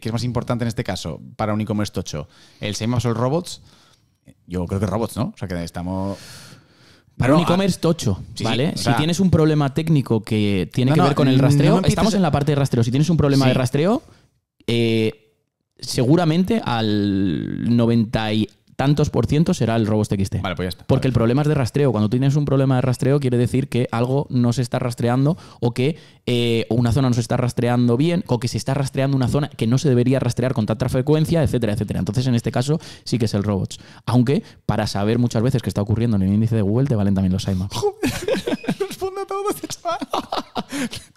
que es más importante en este caso para un e-commerce tocho? ¿El SEMAS o el Robots? Yo creo que robots, ¿no? O sea, que estamos... Para un e-commerce ah, tocho, ¿vale? si tienes un problema técnico que tiene que ver con el rastreo, estamos en la parte de rastreo. Si tienes un problema de rastreo, eh, seguramente al 90 tantos por ciento será el TXT. Este vale, pues ya está. Porque el problema es de rastreo. Cuando tienes un problema de rastreo, quiere decir que algo no se está rastreando o que eh, una zona no se está rastreando bien o que se está rastreando una zona que no se debería rastrear con tanta frecuencia, etcétera, etcétera. Entonces, en este caso, sí que es el robots. Aunque, para saber muchas veces qué está ocurriendo en el índice de Google, te valen también los sitemaps. Responde a todo